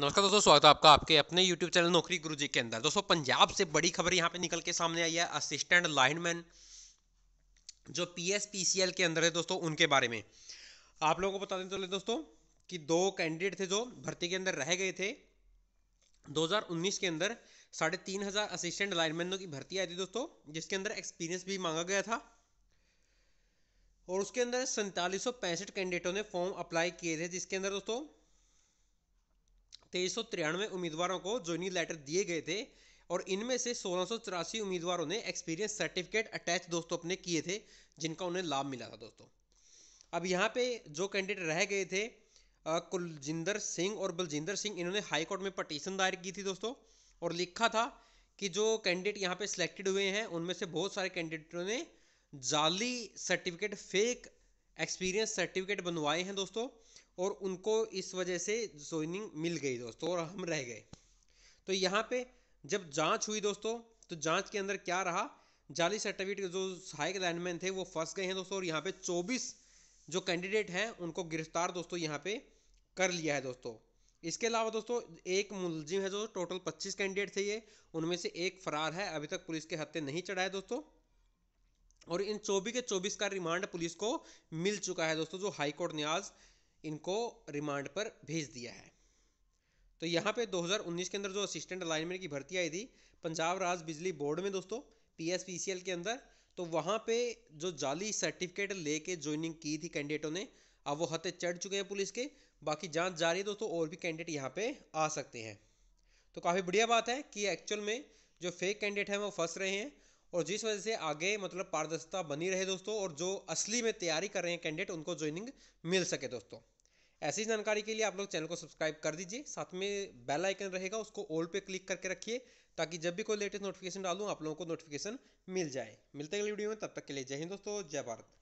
नमस्कार दोस्तों स्वागत है आपका आपके अपने YouTube चैनल नौकरी गुरुजी के अंदर दोस्तों पंजाब से बड़ी खबर यहाँ पे निकल के सामने आई है असिस्टेंट लाइनमैन जो पीएसपीसीएल के अंदर है दोस्तों उनके बारे में आप लोगों को बता दें चले दोस्तों कि दो कैंडिडेट थे जो भर्ती के अंदर रह गए थे 2019 के अंदर साढ़े तीन हज़ार असिस्टेंट लाइनमैनों की भर्ती आई थी दोस्तों जिसके अंदर एक्सपीरियंस भी मांगा गया था और उसके अंदर सैंतालीस कैंडिडेटों ने फॉर्म अप्लाई किए थे जिसके अंदर दोस्तों तेईस उम्मीदवारों को ज्वाइनिंग लेटर दिए गए थे और इनमें से सोलह उम्मीदवारों ने एक्सपीरियंस सर्टिफिकेट अटैच दोस्तों अपने किए थे जिनका उन्हें लाभ मिला था दोस्तों अब यहाँ पे जो कैंडिडेट रह गए थे कुलजिंदर सिंह और बलजिंदर सिंह इन्होंने हाई कोर्ट में पटिशन दायर की थी दोस्तों और लिखा था कि जो कैंडिडेट यहाँ पे सिलेक्टेड हुए हैं उनमें से बहुत सारे कैंडिडेटों ने जाली सर्टिफिकेट फेक एक्सपीरियंस सर्टिफिकेट बनवाए हैं दोस्तों और उनको इस वजह से ज्वाइनिंग मिल गई दोस्तों और हम रह गए तो यहाँ पे जब जांच हुई दोस्तों तो जांच के अंदर क्या रहा जाली सर्टिफिकेट के जो सहायक लाइनमैन थे वो फंस गए हैं दोस्तों और यहाँ पे 24 जो कैंडिडेट हैं उनको गिरफ्तार दोस्तों यहाँ पे कर लिया है दोस्तों इसके अलावा दोस्तों एक मुलजिम है जो टोटल पच्चीस कैंडिडेट थे ये उनमें से एक फरार है अभी तक पुलिस के हत्या नहीं चढ़ा है दोस्तों और इन चौबीस के चौबीस का रिमांड पुलिस को मिल चुका है दोस्तों जो हाईकोर्ट ने आज इनको रिमांड पर भेज दिया है तो यहाँ पे 2019 के अंदर जो असिस्टेंट अलाइनमेंट की भर्ती आई थी पंजाब राज बिजली बोर्ड में दोस्तों पीएसपीसीएल के अंदर तो वहाँ पे जो जाली सर्टिफिकेट लेके ज्वाइनिंग की थी कैंडिडेटों ने अब वो हते चढ़ चुके हैं पुलिस के बाकी जांच जारी है दोस्तों और भी कैंडिडेट यहाँ पे आ सकते हैं तो काफ़ी बढ़िया बात है कि एक्चुअल में जो फेक कैंडिडेट हैं वो फंस रहे हैं और जिस वजह से आगे मतलब पारदर्शिता बनी रहे दोस्तों और जो असली में तैयारी कर रहे हैं कैंडिडेट उनको ज्वाइनिंग मिल सके दोस्तों ऐसी जानकारी के लिए आप लोग चैनल को सब्सक्राइब कर दीजिए साथ में बेल आइकन रहेगा उसको ऑल पे क्लिक करके रखिए ताकि जब भी कोई लेटेस्ट नोटिफिकेशन डालूँ आप लोगों को नोटिफिकेशन मिल जाए मिलते अगले वीडियो में तब तक के लिए जय हिंद दोस्तों जय भारत